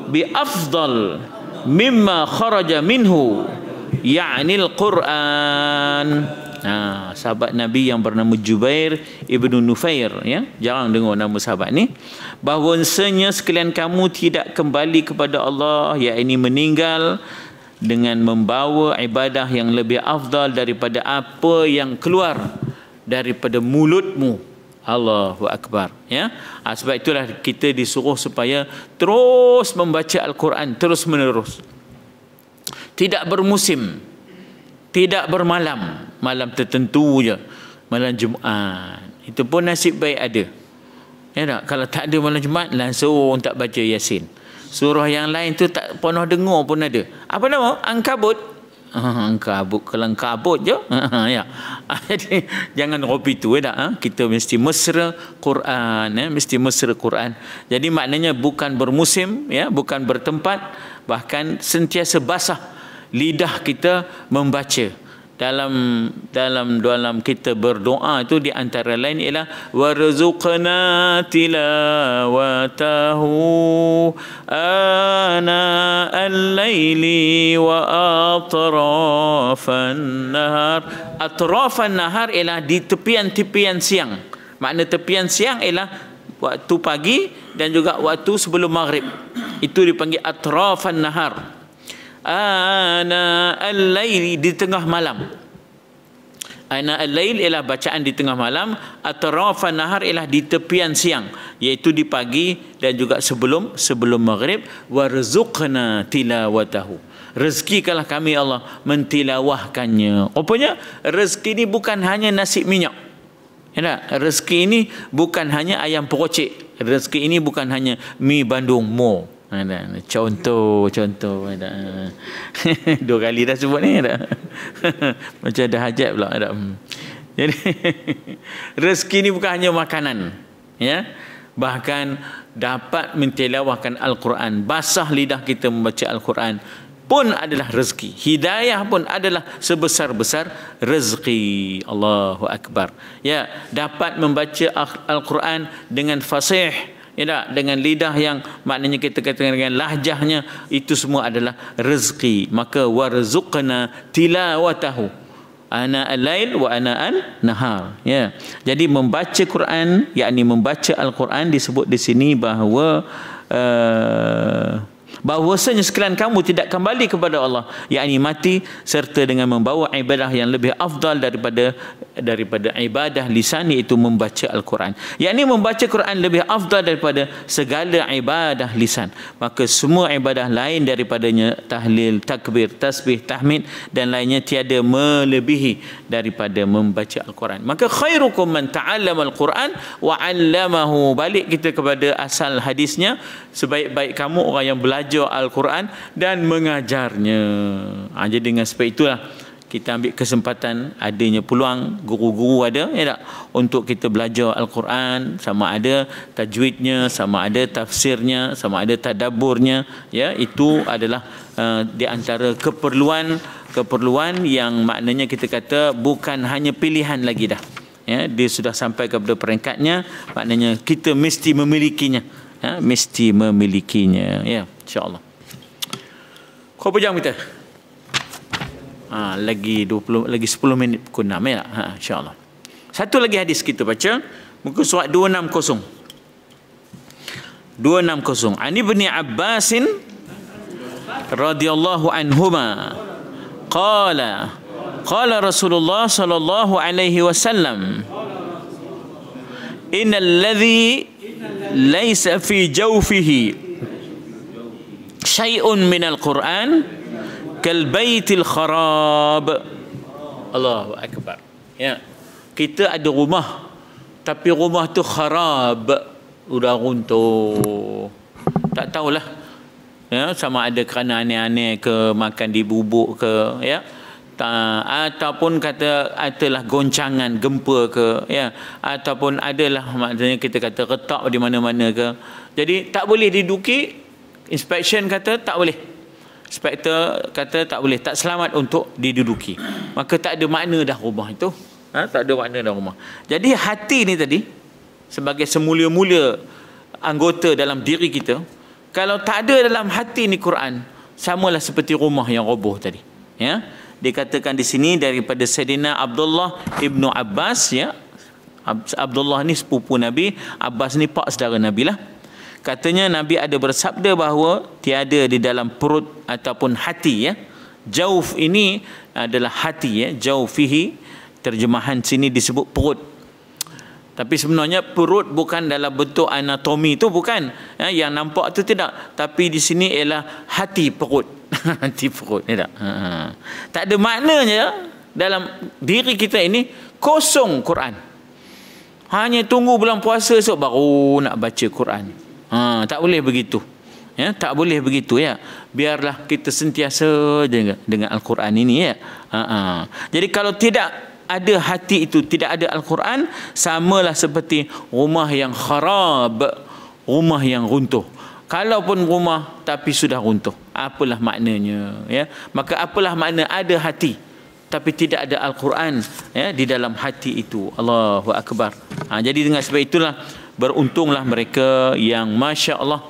bi afdal mimma kharaja minhu yakni Al-Quran. Nah, ha, sahabat Nabi yang bernama Jubair ibnu Nufair, ya, jarang dengar nama sahabat ni. Bahawasanya sekalian kamu tidak kembali kepada Allah, ini meninggal dengan membawa ibadah yang lebih afdal daripada apa yang keluar daripada mulutmu. Allahu Akbar. Ya? Ha, sebab itulah kita disuruh supaya terus membaca Al-Quran terus menerus tidak bermusim tidak bermalam malam tertentu je malam Jumaat itu pun nasib baik ada ya tak? kalau tak ada malam Jumaat langsung tak baca Yasin surah yang lain tu tak pernah dengar pun ada apa nama angkabut ha, angkabut kelangkabut je ha, ha, ya jadi jangan kopi tu ya tak? kita mesti mesra Quran ya mesti mesra Quran jadi maknanya bukan bermusim ya bukan bertempat bahkan sentiasa basah lidah kita membaca dalam dalam dalam kita berdoa itu di antara lain ialah warzuqna tilawatahu ana al-laili wa atrafan nahar atrafan nahar ialah di tepian-tepian siang makna tepian siang ialah waktu pagi dan juga waktu sebelum maghrib itu dipanggil atrafan nahar ana al-lail di tengah malam. Ana al-lail ialah bacaan di tengah malam atau rawafan nahar ialah di tepian siang iaitu di pagi dan juga sebelum sebelum maghrib warzuqna tilawatahu. Rezekilah kami ya Allah mentilawahkannya. Rupanya rezeki ini bukan hanya nasi minyak. Ya, rezeki ini bukan hanya ayam pokocik. Rezeki ini bukan hanya mi Bandung mo. Ah, contoh, contoh. Ah, Dua kali dah sebut ni. Macam ada hajat pula. Hmm. Jadi, rezeki ni bukan hanya makanan. Ya? Bahkan dapat mentilawahkan Al-Quran. Basah lidah kita membaca Al-Quran pun adalah rezeki. Hidayah pun adalah sebesar-besar rezeki. Allahu Akbar. Ya, dapat membaca Al-Quran dengan fasih ya tak? dengan lidah yang maknanya kita katakan dengan lahjahnya itu semua adalah rezeki maka warzuqna tilawatahu ana al-lail wa ana an nahar ya jadi membaca Quran yakni membaca al-Quran disebut di sini bahawa uh, bahwasanya sekalian kamu tidak kembali kepada Allah ini mati serta dengan membawa ibadah yang lebih afdal daripada daripada ibadah lisan iaitu membaca al-Quran ini membaca Quran lebih afdal daripada segala ibadah lisan maka semua ibadah lain daripadanya tahlil takbir tasbih tahmid dan lainnya tiada melebihi daripada membaca al-Quran maka khairukum man ta'allama al-Quran wa 'allamahu balik kita kepada asal hadisnya sebaik-baik kamu orang yang belajar belajar Al-Quran dan mengajarnya. Ha, jadi dengan sebab itulah kita ambil kesempatan adanya peluang guru-guru ada ya tak untuk kita belajar al-Quran sama ada tajwidnya sama ada tafsirnya sama ada tadabburnya ya itu adalah uh, di antara keperluan keperluan yang maknanya kita kata bukan hanya pilihan lagi dah ya dia sudah sampai kepada peringkatnya maknanya kita mesti memilikinya ya, mesti memilikinya ya insyaallah kau pejam kita ha, lagi 20 lagi 10 minit pukul 6 ya ha, insyaallah satu lagi hadis kita baca muka surat 260 dua enam kosong. Ani bni Abbasin radhiyallahu anhuma. Qala Qala Rasulullah sallallahu alaihi wasallam. Inna alladhi laisa fi jawfihi syai'un min quran kal baitil kharab Allahu akbar ya kita ada rumah tapi rumah tu kharab udah runtuh tak tahulah ya sama ada kerana aneh-aneh ke makan di bubuk ke ya ataupun kata adalah goncangan gempa ke ya ataupun adalah maknanya kita kata retak di mana-mana ke jadi tak boleh diduki inspection kata tak boleh inspector kata tak boleh tak selamat untuk diduduki maka tak ada makna dah rumah itu ha? tak ada makna dah rumah jadi hati ni tadi sebagai semulia-mulia anggota dalam diri kita kalau tak ada dalam hati ni Quran samalah seperti rumah yang roboh tadi ya dikatakan di sini daripada Sayyidina Abdullah Ibnu Abbas ya Abdullah ni sepupu Nabi Abbas ni pak saudara Nabi lah katanya Nabi ada bersabda bahawa tiada di dalam perut ataupun hati ya jauf ini adalah hati ya jaufihi terjemahan sini disebut perut tapi sebenarnya perut bukan dalam bentuk anatomi itu bukan ya, yang nampak itu tidak tapi di sini ialah hati perut hati perut ya tak? Ha, ha. tak ada maknanya ya, dalam diri kita ini kosong Quran hanya tunggu bulan puasa esok baru nak baca Quran ha, tak boleh begitu ya tak boleh begitu ya biarlah kita sentiasa dengan, dengan al-Quran ini ya ha, ha. jadi kalau tidak ada hati itu tidak ada Al-Quran samalah seperti rumah yang kharab rumah yang runtuh kalaupun rumah tapi sudah runtuh apalah maknanya ya maka apalah makna ada hati tapi tidak ada Al-Quran ya, di dalam hati itu. Allahu Akbar. Ha, jadi dengan sebab itulah beruntunglah mereka yang Masya Allah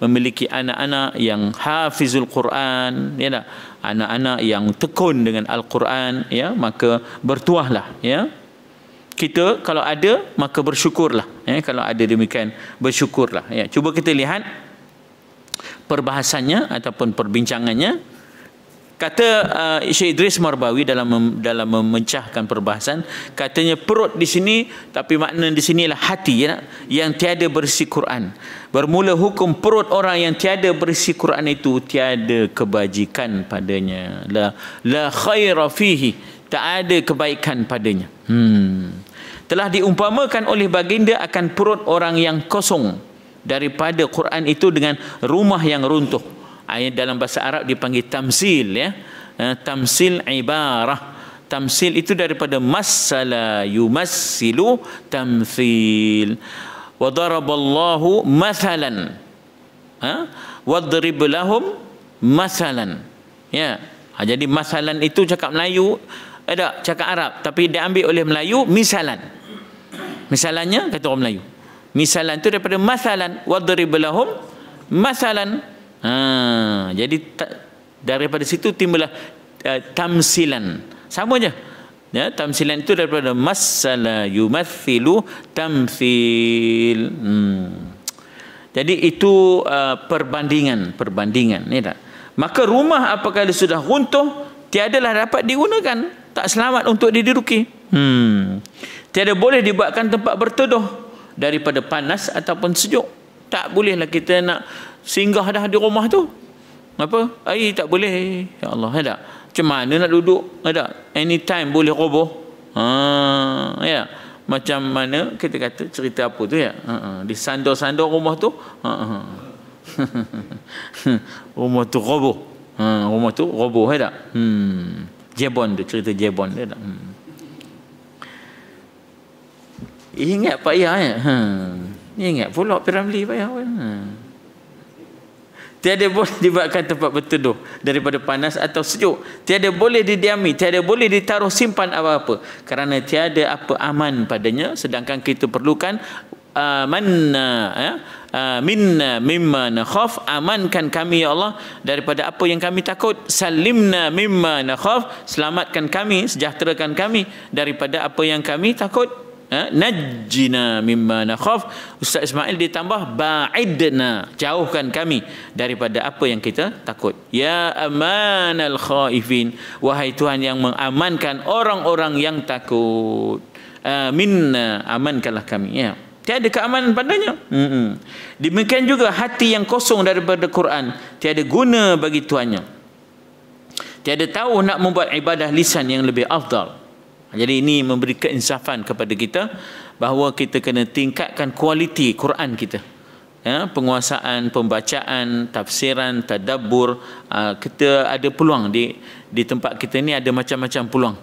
memiliki anak-anak yang hafizul Quran. Ya tak? anak-anak yang tekun dengan Al-Quran ya maka bertuahlah ya kita kalau ada maka bersyukurlah ya kalau ada demikian bersyukurlah ya cuba kita lihat perbahasannya ataupun perbincangannya kata uh, Syekh Idris Marbawi dalam dalam memecahkan perbahasan katanya perut di sini tapi makna di sinilah hati ya yang tiada bersih Quran Bermula hukum perut orang yang tiada berisi Quran itu tiada kebajikan padanya. La la khaira fihi, tak ada kebaikan padanya. Hmm. Telah diumpamakan oleh baginda akan perut orang yang kosong daripada Quran itu dengan rumah yang runtuh. Ayat dalam bahasa Arab dipanggil tamsil ya. Eh, tamsil ibarah. Tamsil itu daripada masala yumassilu tamsil. Tamsil wa daraballahu mathalan ha wadrib lahum ya ha, jadi mathalan itu cakap Melayu eh tak cakap Arab tapi diambil oleh Melayu misalan misalannya kata orang Melayu misalan itu daripada masalan. wadrib lahum mathalan ha jadi daripada situ timbullah uh, tamsilan sama je ya tamsilan itu daripada masala yumathilu tamsil hmm. jadi itu uh, perbandingan perbandingan ni tak maka rumah apakah dia sudah runtuh tiadalah dapat digunakan tak selamat untuk diduduki hmm. tiada boleh dibuatkan tempat berteduh daripada panas ataupun sejuk tak bolehlah kita nak singgah dah di rumah tu apa air tak boleh ya Allah ya tak? macam mana nak duduk ada anytime boleh roboh ha ya macam mana kita kata cerita apa tu ya ha, ha. di sandor sandor rumah tu ha, ha. rumah tu roboh ha rumah tu roboh ada hmm jebon tu cerita jebon dia ada hmm ingat pak ya ya ha ingat pula piramli pak ya hmm. Tiada boleh dibuatkan tempat berteduh daripada panas atau sejuk. Tiada boleh didiami, tiada boleh ditaruh simpan apa-apa kerana tiada apa aman padanya sedangkan kita perlukan amanna uh, ya uh, minna mimma nakhaf amankan kami ya Allah daripada apa yang kami takut salimna mimma nakhaf selamatkan kami sejahterakan kami daripada apa yang kami takut Ha? Najina, mimma nakhaf Ustaz Ismail ditambah tambah ba'idna jauhkan kami daripada apa yang kita takut ya amanal khaifin wahai Tuhan yang mengamankan orang-orang yang takut ah, minna amankanlah kami ya tiada keamanan padanya hmm demikian juga hati yang kosong daripada Quran tiada guna bagi tuannya tiada tahu nak membuat ibadah lisan yang lebih afdal jadi ini memberi keinsafan kepada kita bahawa kita kena tingkatkan kualiti Quran kita. Ya, penguasaan, pembacaan, tafsiran, tadabur ah, kita ada peluang di di tempat kita ni ada macam-macam peluang.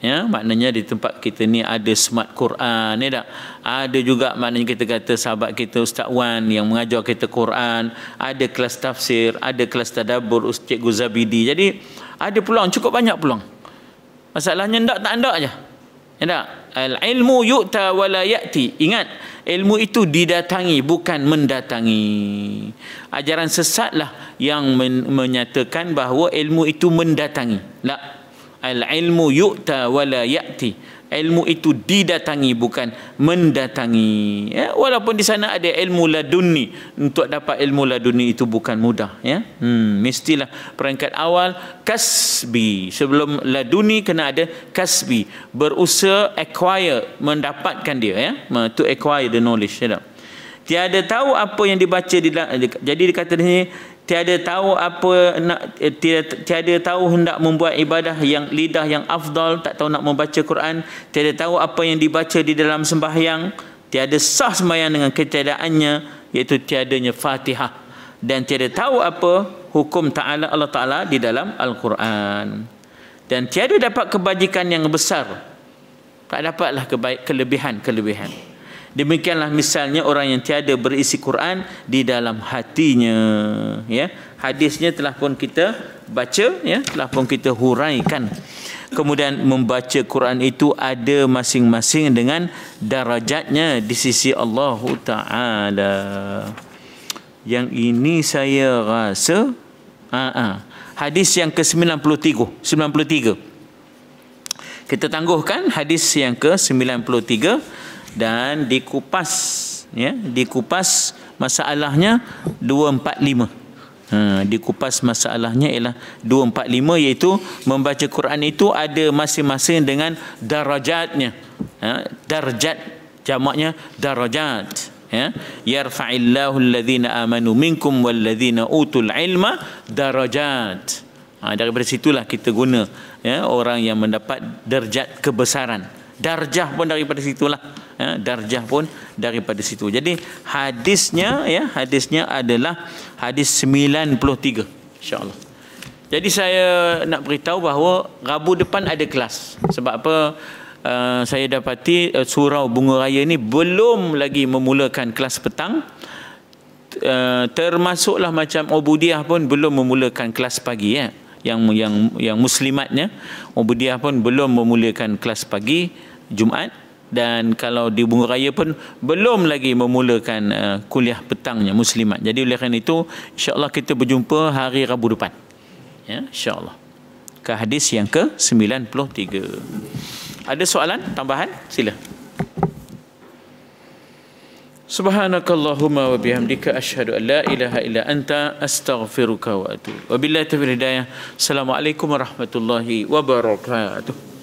Ya, maknanya di tempat kita ni ada smart Quran, ya tak? Ada juga maknanya kita kata sahabat kita Ustaz Wan yang mengajar kita Quran, ada kelas tafsir, ada kelas tadabbur Ustaz Guzabidi. Jadi ada peluang, cukup banyak peluang. Masalahnya ndak tak ndak je. Ya Al ilmu yu'ta wa la ya'ti. Ingat, ilmu itu didatangi bukan mendatangi. Ajaran sesatlah yang men menyatakan bahawa ilmu itu mendatangi. Tak. Al ilmu yu'ta wa la ya'ti ilmu itu didatangi bukan mendatangi ya walaupun di sana ada ilmu laduni untuk dapat ilmu laduni itu bukan mudah ya hmm mestilah peringkat awal kasbi sebelum laduni kena ada kasbi berusaha acquire mendapatkan dia ya to acquire the knowledge ya tiada tahu apa yang dibaca di jadi dikatakan ini tiada tahu apa nak eh, tiada, tiada tahu hendak membuat ibadah yang lidah yang afdal tak tahu nak membaca Quran tiada tahu apa yang dibaca di dalam sembahyang tiada sah sembahyang dengan ketiadaannya iaitu tiadanya Fatihah dan tiada tahu apa hukum Taala Allah Taala di dalam Al-Quran dan tiada dapat kebajikan yang besar tak dapatlah kebaik, kelebihan kelebihan Demikianlah misalnya orang yang tiada berisi Quran di dalam hatinya. Ya, hadisnya telah pun kita baca, ya, telah pun kita huraikan. Kemudian membaca Quran itu ada masing-masing dengan darajatnya di sisi Allah Taala. Yang ini saya rasa aa, ha, ha, hadis yang ke-93. 93. Kita tangguhkan hadis yang ke-93. 93 dan dikupas ya dikupas masalahnya 245 ha dikupas masalahnya ialah 245 iaitu membaca Quran itu ada masing-masing dengan darajatnya ha darjat jamaknya darajat ya yarfa'illahu alladhina amanu minkum walladhina utul ilma darajat ha daripada situlah kita guna ya orang yang mendapat darjat kebesaran darjah pun daripada situlah ya, darjah pun daripada situ. Jadi hadisnya ya hadisnya adalah hadis 93 insyaallah. Jadi saya nak beritahu bahawa Rabu depan ada kelas. Sebab apa? Uh, saya dapati uh, surau bunga raya ni belum lagi memulakan kelas petang. Uh, termasuklah macam Ubudiah pun belum memulakan kelas pagi ya. Yang yang yang muslimatnya Ubudiah pun belum memulakan kelas pagi Jumaat dan kalau di Bunga Raya pun belum lagi memulakan uh, kuliah petangnya muslimat. Jadi oleh kerana itu insya-Allah kita berjumpa hari Rabu depan. Ya, insya-Allah. Ke hadis yang ke-93. Ada soalan tambahan? Sila. Subhanakallahumma wa bihamdika ashhadu an la ilaha illa anta astaghfiruka wa atubu. Wabillahi taufiq hidayah. Assalamualaikum warahmatullahi wabarakatuh.